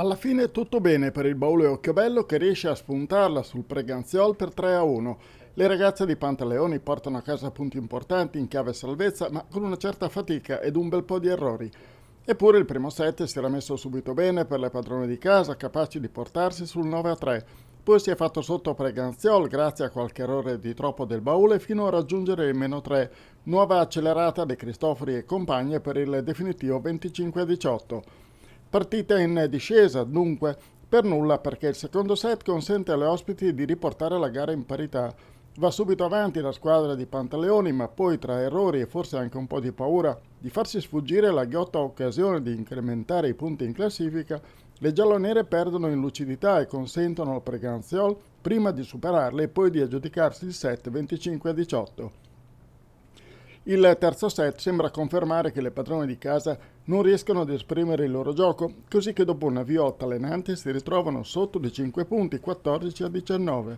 Alla fine tutto bene per il baule Occhiobello che riesce a spuntarla sul Preganziol per 3 a 1. Le ragazze di Pantaleoni portano a casa punti importanti in chiave salvezza, ma con una certa fatica ed un bel po' di errori. Eppure il primo set si era messo subito bene per le padrone di casa, capaci di portarsi sul 9 a 3. Poi si è fatto sotto Preganziol grazie a qualche errore di troppo del baule fino a raggiungere il meno 3, nuova accelerata di Cristofori e compagne per il definitivo 25 a 18. Partita in discesa, dunque, per nulla perché il secondo set consente alle ospiti di riportare la gara in parità. Va subito avanti la squadra di Pantaleoni, ma poi tra errori e forse anche un po' di paura di farsi sfuggire la ghiotta occasione di incrementare i punti in classifica, le giallonere perdono in lucidità e consentono al Preganziol prima di superarle e poi di aggiudicarsi il set 25 a 18. Il terzo set sembra confermare che le padrone di casa non riescono ad esprimere il loro gioco, così che dopo un avvio allenante si ritrovano sotto di 5 punti, 14 a 19.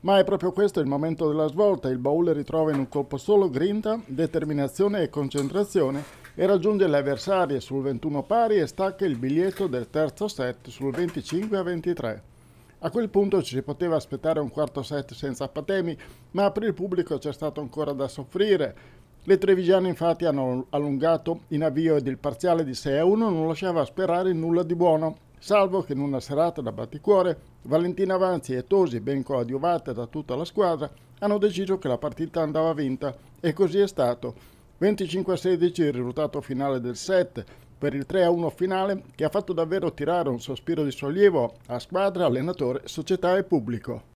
Ma è proprio questo il momento della svolta, il Baule ritrova in un colpo solo grinta, determinazione e concentrazione e raggiunge le avversarie sul 21 pari e stacca il biglietto del terzo set sul 25 a 23. A quel punto ci si poteva aspettare un quarto set senza patemi, ma per il pubblico c'è stato ancora da soffrire. Le trevigiane infatti hanno allungato in avvio ed il parziale di 6 a 1 non lasciava sperare nulla di buono, salvo che in una serata da batticuore Valentina Avanzi e Tosi, ben coadiuvate da tutta la squadra, hanno deciso che la partita andava vinta e così è stato. 25 a 16 il risultato finale del set per il 3 a 1 finale che ha fatto davvero tirare un sospiro di sollievo a squadra, allenatore, società e pubblico.